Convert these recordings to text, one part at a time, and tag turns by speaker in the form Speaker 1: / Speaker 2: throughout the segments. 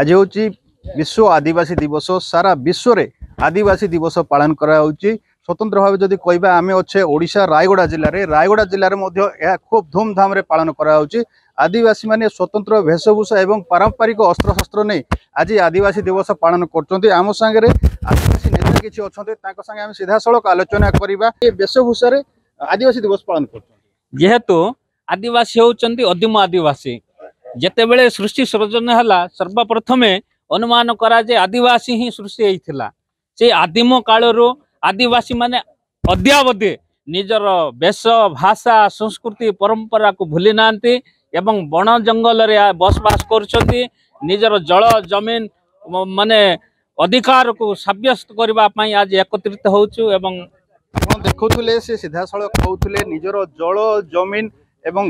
Speaker 1: আজ হচ্ছে বিশ্ব আদিবাসী দিবস সারা বিশ্বরে আদিবাসী দিবস পালন করা হচ্ছে স্বতন্ত্র ভাবে যদি কহবা আমি অছে ওড়শা রায়গড়া জেলার রায়গড়া জেলার মধ্যে খুব ধুমধামে পালন করা হচ্ছে আদিবাসী মানে স্বতন্ত্র বেশভূষা এবং পারম্পরিক অস্ত্রশস্ত্র নেই আজ আদিবাসী দিবস পালন করছেন আম সাংরে আদিবাসী নেতা কিছু অনেক তাঙ্ক সাথে আমি সিধাসলখ আলোচনা করা এ বেশভূষার আদিবাসী দিবস পালন করছেন যেহেতু
Speaker 2: আদিবাসী হচ্ছেন অদিম আদিবাসী ଯେତେବେଳେ ସୃଷ୍ଟି ସର୍ଜନ ହେଲା ସର୍ବପ୍ରଥମେ ଅନୁମାନ କରାଯାଏ ଆଦିବାସୀ ହିଁ ସୃଷ୍ଟି ହେଇଥିଲା ସେ ଆଦିମ କାଳରୁ ଆଦିବାସୀମାନେ ଅଦ୍ୟାବଧି ନିଜର ବେଶ ଭାଷା ସଂସ୍କୃତି ପରମ୍ପରାକୁ ଭୁଲି ନାହାନ୍ତି ଏବଂ ବଣ ଜଙ୍ଗଲରେ ବସବାସ କରୁଛନ୍ତି ନିଜର ଜଳ ଜମିନ ମାନେ ଅଧିକାରକୁ ସାବ୍ୟସ୍ତ କରିବା ପାଇଁ ଆଜି একত্রিত ହେଉଛୁ ଏବଂ
Speaker 1: ଆପଣ ଦେଖୁଥିଲେ ସେ ସିଧାସଳଖ ହେଉଥିଲେ ନିଜର ଜଳ ଜମିନ ଏବଂ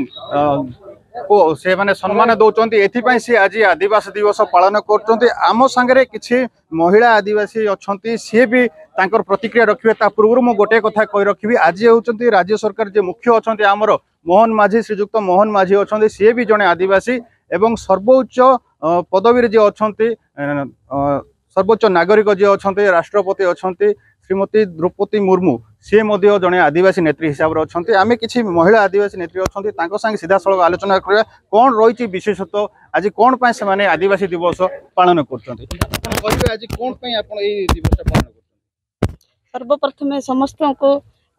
Speaker 1: ସେମାନେ ସମ୍ମାନ ଦେଉଛନ୍ତି ଏଥିପାଇଁ ସେ ଆଜି ଆଦିବାସୀ ଦିବସ ପାଳନ କରୁଛନ୍ତି ଆମ ସାଙ୍ଗରେ କିଛି ମହିଳା ଆଦିବାସୀ ଅଛନ୍ତି ସିଏ ବି ତାଙ୍କର ପ୍ରତିକ୍ରିୟା ରଖିବେ ତା ପୂର୍ବରୁ ମୁଁ ଗୋଟିଏ କଥା କହି ରଖିବି ଆଜି ହେଉଛନ୍ତି ରାଜ୍ୟ ସରକାର ଯେ ମୁଖ୍ୟ ଅଛନ୍ତି ଆମର ମୋହନ ମାଝୀ ଶ୍ରୀଯୁକ୍ତ ମୋହନ ମାଝୀ ଅଛନ୍ତି ସିଏ ବି ଜଣେ ଆଦିବାସୀ ଏବଂ ସର୍ବୋଚ୍ଚ ପଦବୀରେ ଯିଏ ଅଛନ୍ତି ସର୍ବୋଚ୍ଚ ନାଗରିକ ଯିଏ ଅଛନ୍ତି ରାଷ୍ଟ୍ରପତି ଅଛନ୍ତି ଶ୍ରୀମତୀ ଦ୍ରୌପଦୀ ମୁର୍ମୁ ସିଏ ମଧ୍ୟ ଜଣେ ଆଦିବାସୀ ନେତ୍ରୀ ହିସାବରେ ଅଛନ୍ତି ଆମେ କିଛି ମହିଳା ଆଦିବାସୀ ନେତ୍ରୀ ଅଛନ୍ତି ତାଙ୍କ ସାଙ୍ଗେ ସିଧାସଳଖ ଆଲୋଚନା କରିବା କ'ଣ ରହିଛି ବିଶେଷତଃ ଆଜି କ'ଣ ପାଇଁ ସେମାନେ ଆଦିବାସୀ ଦିବସ ପାଳନ କରୁଛନ୍ତି
Speaker 3: ସର୍ବପ୍ରଥମେ ସମସ୍ତଙ୍କୁ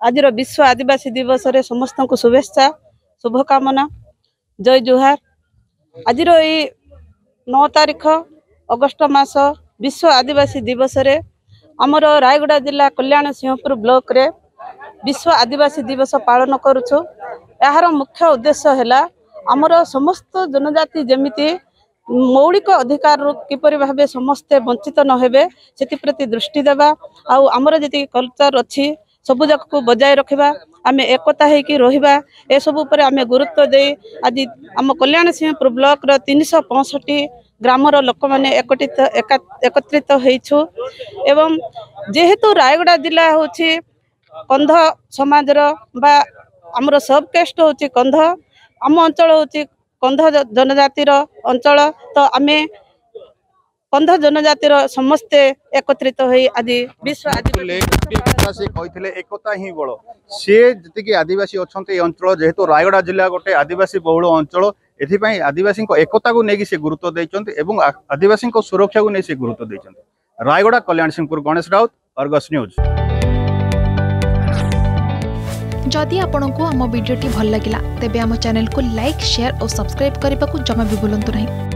Speaker 3: ଆଜିର ବିଶ୍ୱ ଆଦିବାସୀ ଦିବସରେ ସମସ୍ତଙ୍କୁ ଶୁଭେଚ୍ଛା ଶୁଭକାମନା ଜୟ ଜୁହାର ଆଜିର ଏଇ ନଅ ତାରିଖ ଅଗଷ୍ଟ ମାସ ବିଶ୍ୱ ଆଦିବାସୀ ଦିବସରେ ଆମର ରାୟଗଡ଼ା ଜିଲ୍ଲା କଲ୍ୟାଣ ସିଂହପୁର ବ୍ଲକରେ ବିଶ୍ୱ ଆଦିବାସୀ ଦିବସ ପାଳନ କରୁଛୁ ଏହାର ମୁଖ୍ୟ ଉଦ୍ଦେଶ୍ୟ ହେଲା ଆମର ସମସ୍ତ ଜନଜାତି ଯେମିତି ମୌଳିକ ଅଧିକାରରୁ କିପରି ଭାବେ ସମସ୍ତେ ବଞ୍ଚିତ ନହେବେ ସେଥିପ୍ରତି ଦୃଷ୍ଟି ଦେବା ଆଉ ଆମର ଯେତିକି କଲଚର୍ ଅଛି ସବୁଯାକକୁ ବଜାୟ ରଖିବା ଆମେ ଏକତା ହେଇକି ରହିବା ଏସବୁ ଉପରେ ଆମେ ଗୁରୁତ୍ୱ ଦେଇ ଆଜି ଆମ କଲ୍ୟାଣ ସିଂହପୁର ବ୍ଲକର ତିନିଶହ ପଞ୍ଚଷଠି ଗ୍ରାମର ଲୋକମାନେ ଏକଟିତ ଏକତ୍ରିତ ହୋଇଛୁ ଏବଂ ଯେହେତୁ ରାୟଗଡ଼ା ଜିଲ୍ଲା ହେଉଛି କନ୍ଧ ସମାଜର ବା ଆମର ସବ୍ କେଷ୍ଟ ହେଉଛି କନ୍ଧ ଆମ ଅଞ୍ଚଳ ହେଉଛି କନ୍ଧ ଜନଜାତିର ଅଞ୍ଚଳ ତ ଆମେ କନ୍ଧ ଜନଜାତିର ସମସ୍ତେ ଏକତ୍ରିତ ହୋଇ ଆଜି ବିଶ୍ୱ ଆଦିବାସୀ କହିଥିଲେ ଏକତା ହିଁ ବଳ
Speaker 1: ସିଏ ଯେତିକି ଆଦିବାସୀ ଅଛନ୍ତି ଏ ଅଞ୍ଚଳ ଯେହେତୁ ରାୟଗଡ଼ା ଜିଲ୍ଲା ଗୋଟେ ଆଦିବାସୀ ବହୁଳ ଅଞ୍ଚଳ ଏଥିପାଇଁ ଆଦିବାସୀଙ୍କ ଏକତାକୁ ନେଇକି ସେ ଗୁରୁତ୍ୱ ଦେଇଛନ୍ତି ଏବଂ ଆଦିବାସୀଙ୍କ ସୁରକ୍ଷାକୁ ନେଇ ସେ ଗୁରୁତ୍ୱ ଦେଇଛନ୍ତି ରାୟଗଡ଼ା କଲ୍ୟାଣ ସିଂହପୁର ଗଣେଶ ରାଉତ ଅର୍ଗସ୍ ନ୍ୟୁଜ୍
Speaker 3: ଯଦି ଆପଣଙ୍କୁ ଆମ ଭିଡ଼ିଓଟି ଭଲ ଲାଗିଲା ତେବେ ଆମ ଚ୍ୟାନେଲକୁ ଲାଇକ୍ ସେୟାର ଓ ସବସ୍କ୍ରାଇବ୍ କରିବାକୁ ଜମା ବି ଭୁଲନ୍ତୁ ନାହିଁ